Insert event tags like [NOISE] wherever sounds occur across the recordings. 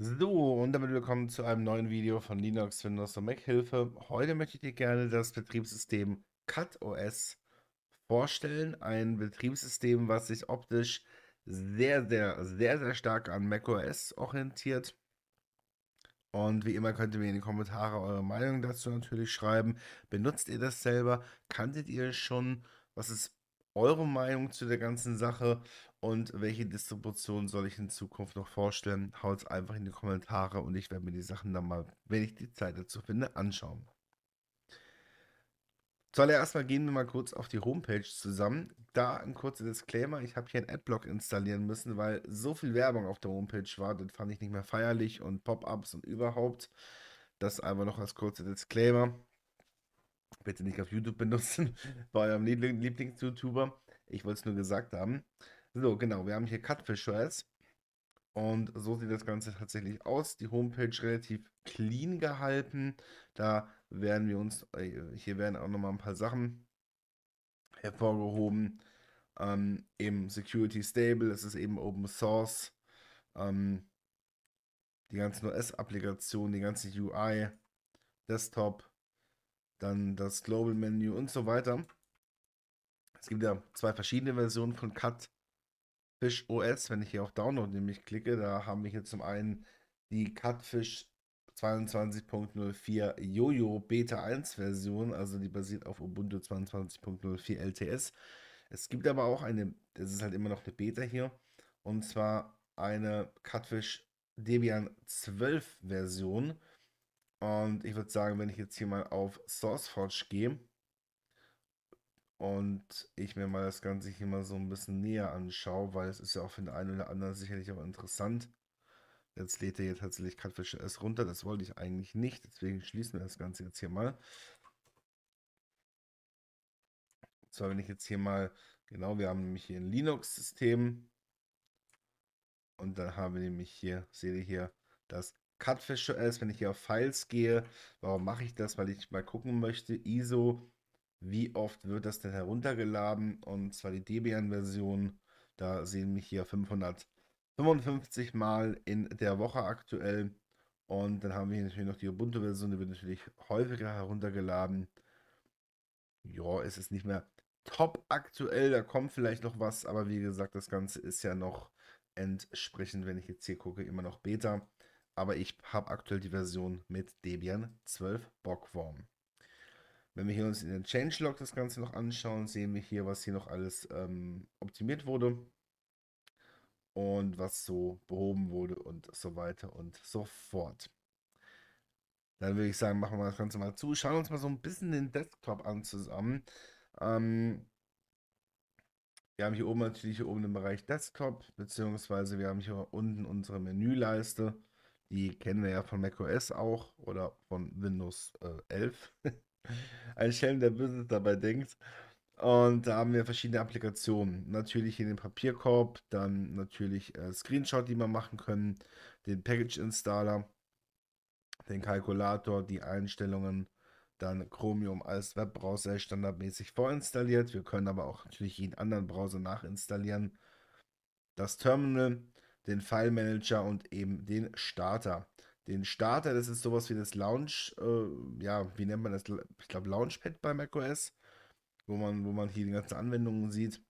So, und damit willkommen zu einem neuen Video von Linux, Windows und Mac Hilfe. Heute möchte ich dir gerne das Betriebssystem CutOS vorstellen. Ein Betriebssystem, was sich optisch sehr, sehr, sehr, sehr stark an macOS orientiert. Und wie immer könnt ihr mir in die Kommentare eure Meinung dazu natürlich schreiben. Benutzt ihr das selber? Kanntet ihr schon? Was ist eure Meinung zu der ganzen Sache? und welche Distribution soll ich in Zukunft noch vorstellen? haut es einfach in die Kommentare und ich werde mir die Sachen dann mal, wenn ich die Zeit dazu finde, anschauen. Zuallererst mal gehen wir mal kurz auf die Homepage zusammen. Da ein kurzer Disclaimer, ich habe hier einen Adblock installieren müssen, weil so viel Werbung auf der Homepage war, das fand ich nicht mehr feierlich und Pop-ups und überhaupt. Das einfach noch als kurzer Disclaimer. Bitte nicht auf YouTube benutzen, bei [LAUGHS] eurem Lieblings-YouTuber. Ich wollte es nur gesagt haben. So, genau, wir haben hier Cutfish Reds. Und so sieht das Ganze tatsächlich aus. Die Homepage relativ clean gehalten. Da werden wir uns, äh, hier werden auch nochmal ein paar Sachen hervorgehoben. Ähm, eben Security Stable, es ist eben Open Source. Ähm, die ganzen OS-Applikationen, die ganze UI, Desktop, dann das Global Menu und so weiter. Es gibt ja zwei verschiedene Versionen von Cut. Fish OS, wenn ich hier auf Download nämlich klicke, da haben wir hier zum einen die Cutfish 22.04 Jojo Beta 1 Version, also die basiert auf Ubuntu 22.04 LTS. Es gibt aber auch eine, es ist halt immer noch eine Beta hier, und zwar eine Cutfish Debian 12 Version. Und ich würde sagen, wenn ich jetzt hier mal auf SourceForge gehe, und ich mir mal das Ganze hier mal so ein bisschen näher anschaue, weil es ist ja auch für den einen oder anderen sicherlich auch interessant. Jetzt lädt er hier tatsächlich Catfish S runter, das wollte ich eigentlich nicht, deswegen schließen wir das Ganze jetzt hier mal. Und zwar, wenn ich jetzt hier mal, genau, wir haben nämlich hier ein Linux-System und dann haben wir nämlich hier, seht ihr hier, das Catfish OS, wenn ich hier auf Files gehe, warum mache ich das? Weil ich mal gucken möchte, ISO wie oft wird das denn heruntergeladen? Und zwar die Debian-Version. Da sehen mich hier 555 Mal in der Woche aktuell. Und dann haben wir hier natürlich noch die Ubuntu-Version, die wird natürlich häufiger heruntergeladen. Ja, es ist nicht mehr top aktuell, da kommt vielleicht noch was, aber wie gesagt, das Ganze ist ja noch entsprechend, wenn ich jetzt hier gucke, immer noch Beta. Aber ich habe aktuell die Version mit Debian 12 Bockworm. Wenn wir hier uns in den Changelog das Ganze noch anschauen, sehen wir hier, was hier noch alles ähm, optimiert wurde und was so behoben wurde und so weiter und so fort. Dann würde ich sagen, machen wir das Ganze mal zu. Schauen uns mal so ein bisschen den Desktop an zusammen. Ähm, wir haben hier oben natürlich hier oben den Bereich Desktop, beziehungsweise wir haben hier unten unsere Menüleiste. Die kennen wir ja von macOS auch oder von Windows äh, 11. [LAUGHS] Ein Schelm, der Böses dabei denkt. Und da haben wir verschiedene Applikationen. Natürlich hier den Papierkorb, dann natürlich äh, Screenshot, die man machen können, den Package Installer, den Kalkulator, die Einstellungen, dann Chromium als Webbrowser standardmäßig vorinstalliert. Wir können aber auch natürlich jeden anderen Browser nachinstallieren. Das Terminal, den File Manager und eben den Starter den Starter, das ist sowas wie das Launch, äh, ja, wie nennt man das? Ich glaube Launchpad bei macOS, wo man, wo man hier die ganzen Anwendungen sieht.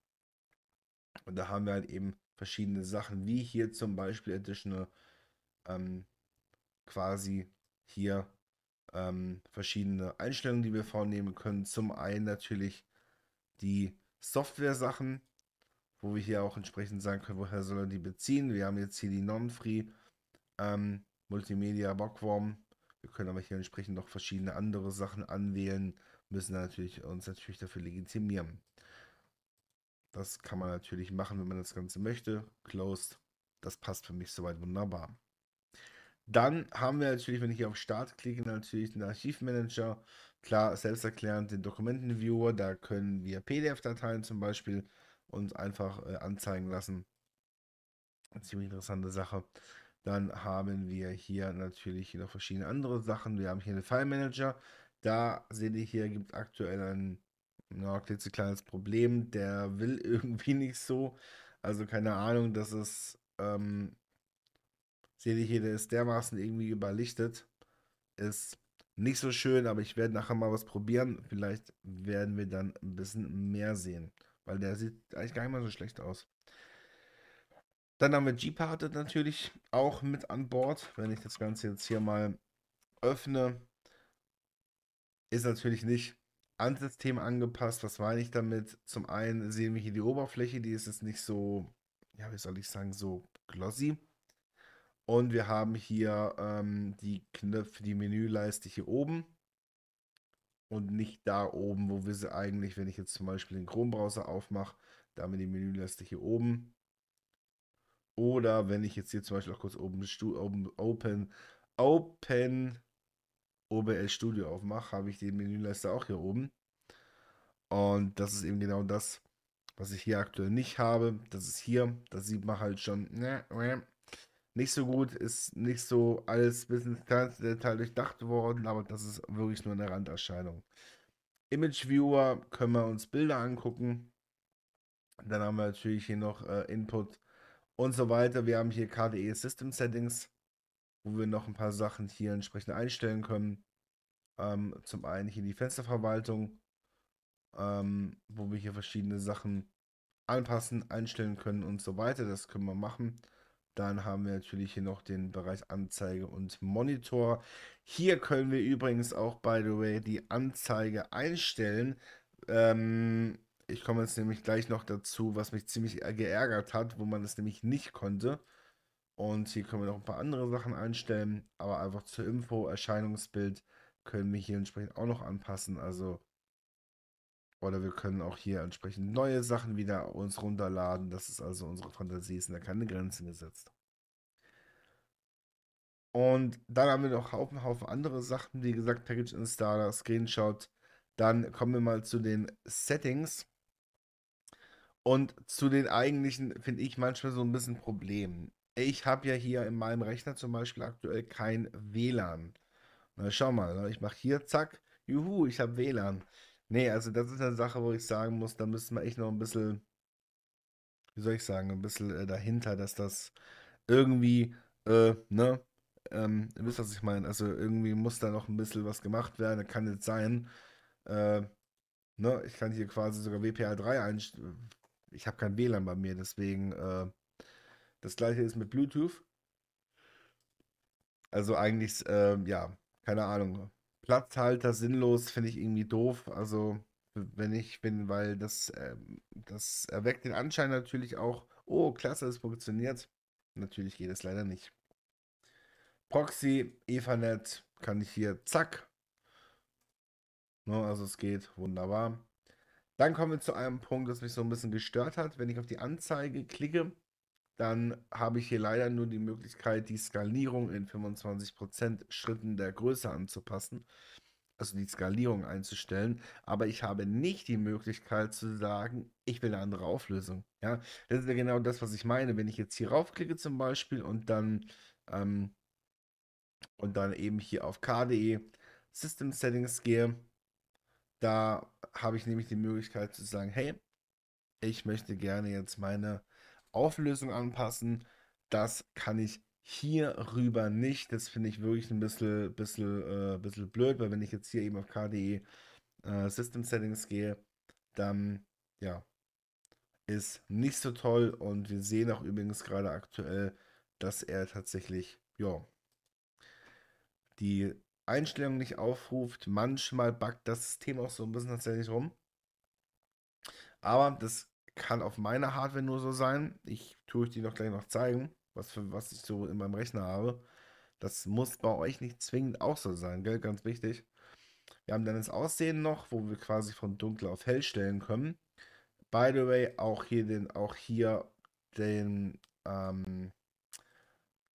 Und da haben wir halt eben verschiedene Sachen, wie hier zum Beispiel Additional, ähm, quasi hier ähm, verschiedene Einstellungen, die wir vornehmen können. Zum einen natürlich die Software-Sachen, wo wir hier auch entsprechend sagen können, woher soll er die beziehen. Wir haben jetzt hier die Non-Free ähm, Multimedia Bockworm. Wir können aber hier entsprechend noch verschiedene andere Sachen anwählen, müssen natürlich, uns natürlich dafür legitimieren. Das kann man natürlich machen, wenn man das Ganze möchte. Closed, das passt für mich soweit wunderbar. Dann haben wir natürlich, wenn ich hier auf Start klicke, natürlich den Archivmanager. Klar, selbsterklärend den Dokumentenviewer. Da können wir PDF-Dateien zum Beispiel uns einfach äh, anzeigen lassen. Eine ziemlich interessante Sache. Dann haben wir hier natürlich noch verschiedene andere Sachen. Wir haben hier den File Manager. Da seht ihr hier, gibt es aktuell ein na, klitzekleines Problem. Der will [LAUGHS] irgendwie nicht so. Also keine Ahnung, dass es, ähm, seht ihr hier, der ist dermaßen irgendwie überlichtet. Ist nicht so schön, aber ich werde nachher mal was probieren. Vielleicht werden wir dann ein bisschen mehr sehen. Weil der sieht eigentlich gar nicht mal so schlecht aus. Dann haben wir G-Parted natürlich auch mit an Bord. Wenn ich das Ganze jetzt hier mal öffne, ist natürlich nicht an System angepasst. Was meine ich damit? Zum einen sehen wir hier die Oberfläche, die ist jetzt nicht so, ja, wie soll ich sagen, so glossy. Und wir haben hier ähm, die Knöpfe, die Menüleiste hier oben. Und nicht da oben, wo wir sie eigentlich, wenn ich jetzt zum Beispiel den Chrome-Browser aufmache, da haben wir die Menüleiste hier oben. Oder wenn ich jetzt hier zum Beispiel auch kurz oben Open, Open, OBL Studio aufmache, habe ich den Menüleiste auch hier oben. Und das ist eben genau das, was ich hier aktuell nicht habe. Das ist hier, das sieht man halt schon nicht so gut, ist nicht so alles bis ins kleinste Detail durchdacht worden, aber das ist wirklich nur eine Randerscheinung. Image Viewer können wir uns Bilder angucken. Dann haben wir natürlich hier noch äh, Input und so weiter. Wir haben hier KDE System Settings, wo wir noch ein paar Sachen hier entsprechend einstellen können. Ähm, zum einen hier die Fensterverwaltung, ähm, wo wir hier verschiedene Sachen anpassen, einstellen können und so weiter. Das können wir machen. Dann haben wir natürlich hier noch den Bereich Anzeige und Monitor. Hier können wir übrigens auch, by the way, die Anzeige einstellen. Ähm, ich komme jetzt nämlich gleich noch dazu, was mich ziemlich äh, geärgert hat, wo man es nämlich nicht konnte. Und hier können wir noch ein paar andere Sachen einstellen, aber einfach zur Info, Erscheinungsbild können wir hier entsprechend auch noch anpassen. Also, oder wir können auch hier entsprechend neue Sachen wieder uns runterladen. Das ist also unsere Fantasie, ist da keine Grenzen gesetzt. Und dann haben wir noch einen Haufen, Haufen andere Sachen, wie gesagt, Package Installer, Screenshot. Dann kommen wir mal zu den Settings. Und zu den eigentlichen finde ich manchmal so ein bisschen Problemen. Ich habe ja hier in meinem Rechner zum Beispiel aktuell kein WLAN. Na, schau mal, ne, ich mache hier, zack, juhu, ich habe WLAN. Nee, also das ist eine Sache, wo ich sagen muss, da müssen wir echt noch ein bisschen, wie soll ich sagen, ein bisschen äh, dahinter, dass das irgendwie, äh, ne, ähm, ihr wisst, was ich meine. Also irgendwie muss da noch ein bisschen was gemacht werden. Kann jetzt sein, äh, ne, ich kann hier quasi sogar WPA3 einstellen ich habe kein WLAN bei mir, deswegen äh, das gleiche ist mit Bluetooth. Also eigentlich, äh, ja, keine Ahnung. Platzhalter sinnlos finde ich irgendwie doof. Also wenn ich bin, weil das, äh, das erweckt den Anschein natürlich auch, oh, klasse, es funktioniert. Natürlich geht es leider nicht. Proxy, Ethernet kann ich hier, zack. No, ne, also es geht wunderbar. Dann kommen wir zu einem Punkt, das mich so ein bisschen gestört hat. Wenn ich auf die Anzeige klicke, dann habe ich hier leider nur die Möglichkeit, die Skalierung in 25% Schritten der Größe anzupassen, also die Skalierung einzustellen, aber ich habe nicht die Möglichkeit zu sagen, ich will eine andere Auflösung. Ja, das ist ja genau das, was ich meine. Wenn ich jetzt hier raufklicke zum Beispiel und dann, ähm, und dann eben hier auf k.de System Settings gehe, da habe ich nämlich die Möglichkeit zu sagen, hey, ich möchte gerne jetzt meine Auflösung anpassen. Das kann ich hier rüber nicht. Das finde ich wirklich ein bisschen, bisschen, äh, bisschen blöd, weil wenn ich jetzt hier eben auf KDE äh, System Settings gehe, dann ja, ist nicht so toll und wir sehen auch übrigens gerade aktuell, dass er tatsächlich, ja, die Einstellungen nicht aufruft. Manchmal backt das System auch so ein bisschen tatsächlich rum. Aber das kann auf meiner Hardware nur so sein. Ich tue euch die noch gleich noch zeigen, was, für, was ich so in meinem Rechner habe. Das muss bei euch nicht zwingend auch so sein, gell? Ganz wichtig. Wir haben dann das Aussehen noch, wo wir quasi von dunkel auf hell stellen können. By the way, auch hier den, auch hier den, ähm,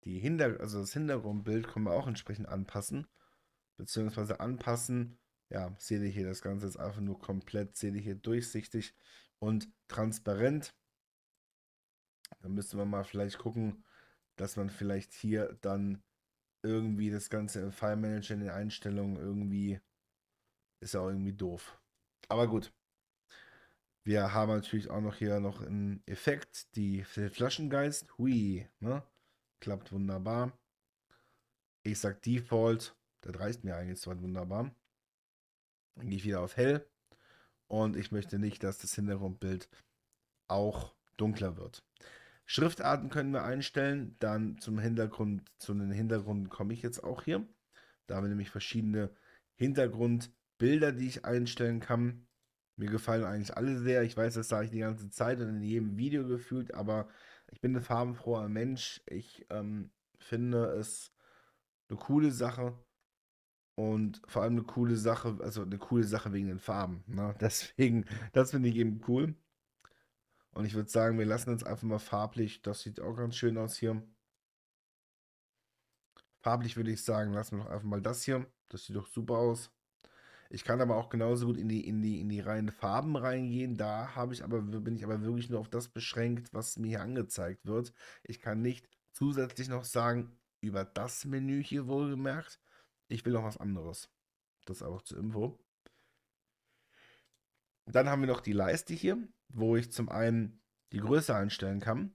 die Hinter also das Hintergrundbild können wir auch entsprechend anpassen beziehungsweise anpassen. Ja, seht ihr hier, das Ganze ist einfach nur komplett, seht ihr hier durchsichtig und transparent. Da müsste man mal vielleicht gucken, dass man vielleicht hier dann irgendwie das Ganze im File Manager in den Einstellungen irgendwie ist ja auch irgendwie doof. Aber gut. Wir haben natürlich auch noch hier noch einen Effekt, die Flaschengeist. Hui, ne? Klappt wunderbar. Ich sag Default. Das reicht mir eigentlich zwar wunderbar. Dann gehe ich wieder auf hell. Und ich möchte nicht, dass das Hintergrundbild auch dunkler wird. Schriftarten können wir einstellen. Dann zum Hintergrund, zu den Hintergründen komme ich jetzt auch hier. Da haben wir nämlich verschiedene Hintergrundbilder, die ich einstellen kann. Mir gefallen eigentlich alle sehr. Ich weiß, das sage ich die ganze Zeit und in jedem Video gefühlt, aber ich bin ein farbenfroher Mensch. Ich ähm, finde es eine coole Sache und vor allem eine coole Sache, also eine coole Sache wegen den Farben. Ne? [LAUGHS] Deswegen, das finde ich eben cool. Und ich würde sagen, wir lassen uns einfach mal farblich. Das sieht auch ganz schön aus hier. Farblich würde ich sagen, lassen wir doch einfach mal das hier. Das sieht doch super aus. Ich kann aber auch genauso gut in die, in die, in die reinen Farben reingehen. Da habe ich aber, bin ich aber wirklich nur auf das beschränkt, was mir hier angezeigt wird. Ich kann nicht zusätzlich noch sagen, über das Menü hier wohlgemerkt, ich will noch was anderes. Das einfach zur Info. Dann haben wir noch die Leiste hier, wo ich zum einen die Größe einstellen kann.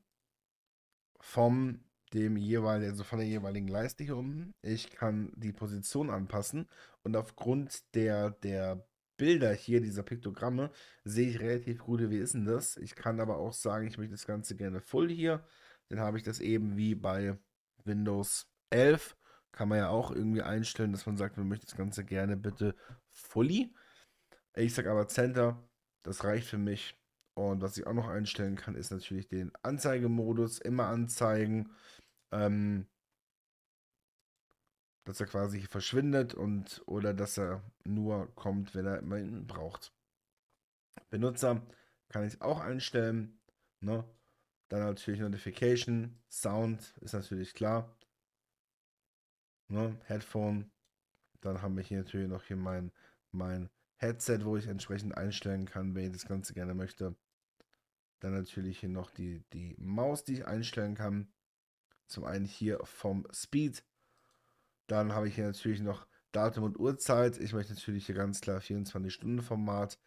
Vom dem jeweiligen, also von der jeweiligen Leiste hier unten. Ich kann die Position anpassen und aufgrund der, der Bilder hier, dieser Piktogramme, sehe ich relativ gut, wie ist denn das. Ich kann aber auch sagen, ich möchte das Ganze gerne voll hier. Dann habe ich das eben wie bei Windows 11 kann man ja auch irgendwie einstellen, dass man sagt, man möchte das Ganze gerne bitte fully. Ich sage aber Center, das reicht für mich. Und was ich auch noch einstellen kann, ist natürlich den Anzeigemodus, immer anzeigen, ähm, dass er quasi verschwindet und oder dass er nur kommt, wenn er immer ihn braucht. Benutzer kann ich auch einstellen. Ne? Dann natürlich Notification, Sound ist natürlich klar. Ne? Headphone. Dann haben wir hier natürlich noch hier mein, mein Headset, wo ich entsprechend einstellen kann, wenn ich das Ganze gerne möchte. Dann natürlich hier noch die, die Maus, die ich einstellen kann. Zum einen hier vom Speed. Dann habe ich hier natürlich noch Datum und Uhrzeit. Ich möchte natürlich hier ganz klar 24-Stunden-Format.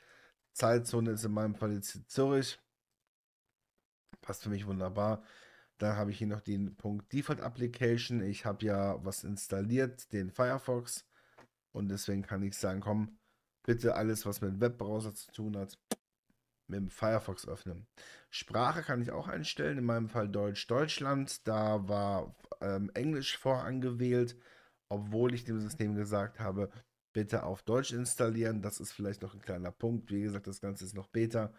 Zeitzone ist in meinem Fall jetzt Zürich. Passt für mich wunderbar. Dann habe ich hier noch den Punkt Default Application. Ich habe ja was installiert, den Firefox. Und deswegen kann ich sagen, komm, bitte alles, was mit dem Webbrowser zu tun hat, mit dem Firefox öffnen. Sprache kann ich auch einstellen, in meinem Fall Deutsch Deutschland. Da war ähm, Englisch vorangewählt, obwohl ich dem System gesagt habe, bitte auf Deutsch installieren. Das ist vielleicht noch ein kleiner Punkt. Wie gesagt, das Ganze ist noch Beta.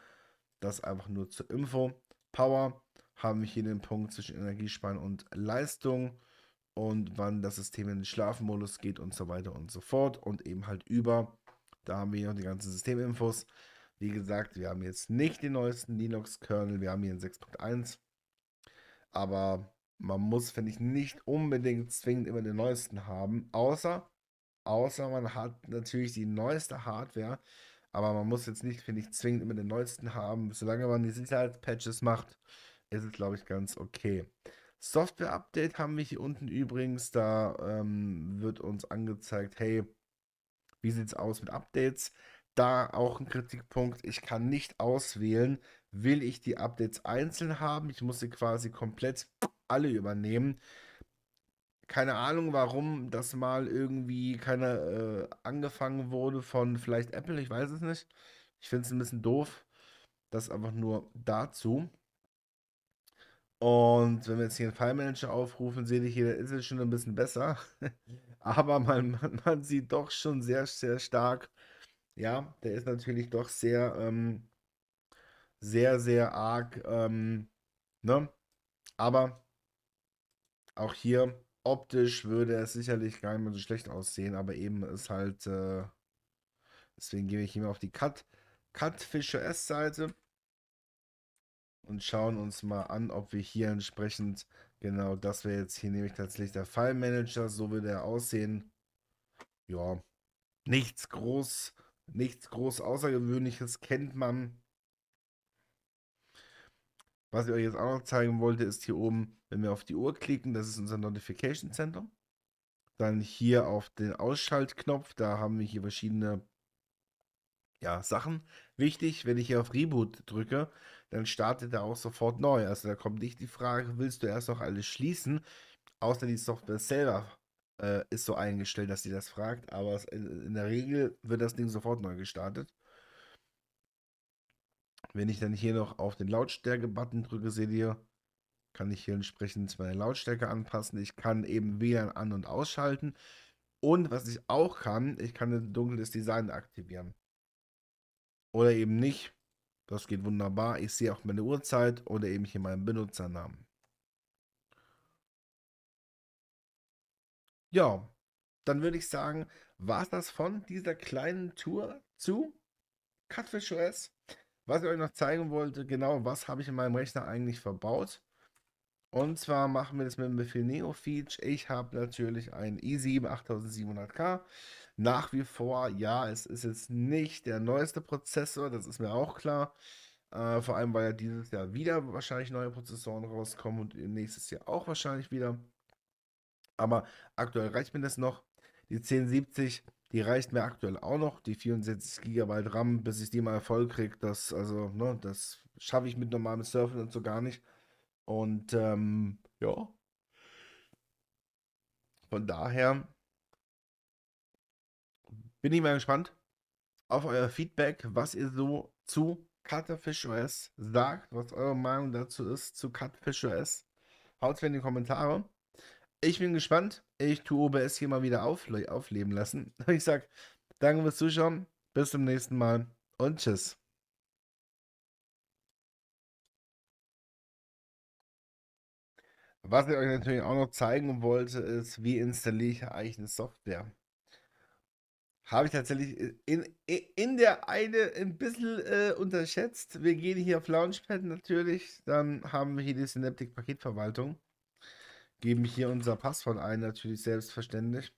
Das einfach nur zur Info. Power haben wir hier den Punkt zwischen Energiesparen und Leistung und wann das System in den Schlafmodus geht und so weiter und so fort und eben halt über. Da haben wir hier noch die ganzen Systeminfos. Wie gesagt, wir haben jetzt nicht den neuesten Linux-Kernel, wir haben hier einen 6.1, aber man muss, finde ich, nicht unbedingt zwingend immer den neuesten haben, außer, außer man hat natürlich die neueste Hardware, aber man muss jetzt nicht, finde ich, zwingend immer den neuesten haben, solange man die Sicherheitspatches macht ist es, glaube ich, ganz okay. Software-Update haben wir hier unten übrigens. Da ähm, wird uns angezeigt, hey, wie sieht es aus mit Updates? Da auch ein Kritikpunkt, ich kann nicht auswählen, will ich die Updates einzeln haben. Ich muss sie quasi komplett alle übernehmen. Keine Ahnung, warum das mal irgendwie keine äh, angefangen wurde von vielleicht Apple, ich weiß es nicht. Ich finde es ein bisschen doof. Das einfach nur dazu. Und wenn wir jetzt hier einen File-Manager aufrufen, sehe ich hier, ist es schon ein bisschen besser. [LAUGHS] Aber man, man, man, sieht doch schon sehr, sehr stark, ja, der ist natürlich doch sehr, ähm, sehr, sehr arg, ähm, ne? Aber auch hier optisch würde es sicherlich gar nicht mehr so schlecht aussehen, aber eben ist halt, äh, deswegen gehe ich hier mal auf die Cut, Cut Fischer S-Seite und schauen uns mal an, ob wir hier entsprechend, genau das wäre jetzt hier nämlich tatsächlich der File Manager, so würde er aussehen. Ja, nichts groß, nichts groß Außergewöhnliches kennt man. Was ich euch jetzt auch noch zeigen wollte, ist hier oben, wenn wir auf die Uhr klicken, das ist unser Notification Center. Dann hier auf den Ausschaltknopf, da haben wir hier verschiedene ja, Sachen. Wichtig, wenn ich hier auf Reboot drücke, dann startet er auch sofort neu. Also da kommt nicht die Frage, willst du erst noch alles schließen? Außer die Software selber äh, ist so eingestellt, dass sie das fragt. Aber in, in der Regel wird das Ding sofort neu gestartet. Wenn ich dann hier noch auf den Lautstärke-Button drücke, seht ihr, kann ich hier entsprechend meine Lautstärke anpassen. Ich kann eben WLAN an- und ausschalten. Und was ich auch kann, ich kann ein dunkles Design aktivieren oder eben nicht. Das geht wunderbar. Ich sehe auch meine Uhrzeit oder eben hier meinen Benutzernamen. Ja, dann würde ich sagen, war es das von dieser kleinen Tour zu Catfish OS. Was ich euch noch zeigen wollte, genau was habe ich in meinem Rechner eigentlich verbaut. Und zwar machen wir das mit dem Befehl Neo Feature. Ich habe natürlich ein i7 8700K nach wie vor, ja, es ist jetzt nicht der neueste Prozessor, das ist mir auch klar. Äh, vor allem, weil ja dieses Jahr wieder wahrscheinlich neue Prozessoren rauskommen und nächstes Jahr auch wahrscheinlich wieder. Aber aktuell reicht mir das noch. Die 1070, die reicht mir aktuell auch noch. Die 64 GB RAM, bis ich die mal voll kriege, das, also, ne, das schaffe ich mit normalem Surfen und so gar nicht. Und ähm, ja. Von daher bin ich mal gespannt auf euer Feedback, was ihr so zu Cutterfish OS sagt, was eure Meinung dazu ist zu Cutfish OS. Haut mir in die Kommentare. Ich bin gespannt. Ich tue OBS hier mal wieder aufle aufleben lassen. [LAUGHS] Ich sage danke fürs Zuschauen. Bis zum nächsten Mal und tschüss. Was ich euch natürlich auch noch zeigen wollte, ist, wie installiere ich eigentlich eine Software. Habe ich tatsächlich in, in der eine ein bisschen äh, unterschätzt. Wir gehen hier auf Launchpad natürlich. Dann haben wir hier die Synaptic Paketverwaltung. Geben hier unser Passwort ein, natürlich selbstverständlich.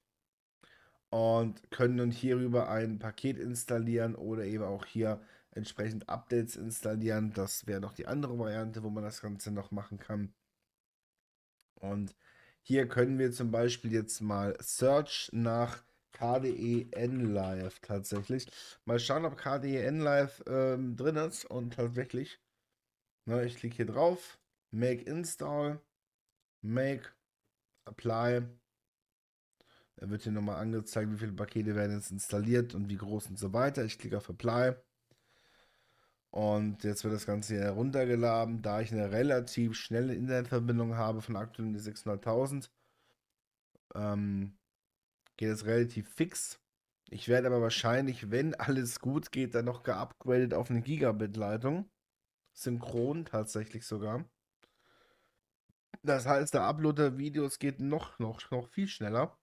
Und können nun hierüber ein Paket installieren oder eben auch hier entsprechend Updates installieren. Das wäre noch die andere Variante, wo man das Ganze noch machen kann. Und hier können wir zum Beispiel jetzt mal Search nach KDEN Live tatsächlich. Mal schauen, ob KDEN Live ähm, drin ist und tatsächlich. Na, ne, ich klicke hier drauf, Make Install, Make, Apply. Da wird hier nochmal angezeigt, wie viele Pakete werden jetzt installiert und wie groß und so weiter. Ich klicke auf Apply. Und jetzt wird das Ganze hier heruntergeladen, da ich eine relativ schnelle Internetverbindung habe von aktuell 600.000. Ähm, geht es relativ fix. Ich werde aber wahrscheinlich, wenn alles gut geht, dann noch geupgradet auf eine Gigabit-Leitung. Synchron tatsächlich sogar. Das heißt, der Upload der Videos geht noch, noch, noch viel schneller.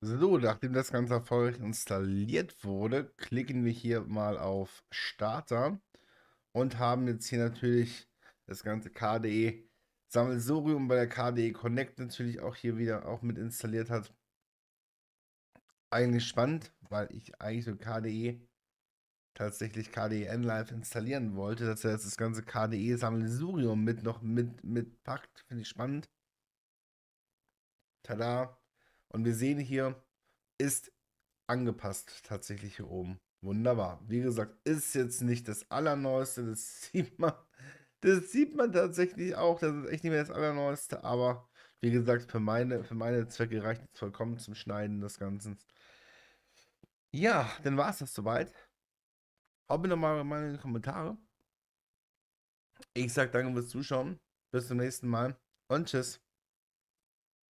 So, nachdem das Ganze erfolgreich installiert wurde, klicken wir hier mal auf Starter und haben jetzt hier natürlich das ganze KDE Sammelsurium bei der KDE Connect natürlich auch hier wieder auch mit installiert hat. Eigentlich spannend, weil ich eigentlich so KDE tatsächlich KDE NLive installieren wollte, dass er jetzt das ganze KDE Sammelsurium mit noch mit, mit packt, finde ich spannend. Tada. Und wir sehen hier, ist angepasst tatsächlich hier oben. Wunderbar. Wie gesagt, ist jetzt nicht das Allerneueste, das [LAUGHS] sieht man. Das sieht man tatsächlich auch. Das ist echt nicht mehr das Allerneueste, aber wie gesagt, für meine, für meine Zwecke reicht es vollkommen zum Schneiden des Ganzen. Ja, dann war es das soweit. Haut mir nochmal meine Kommentare. Ich sage danke fürs Zuschauen. Bis zum nächsten Mal und tschüss.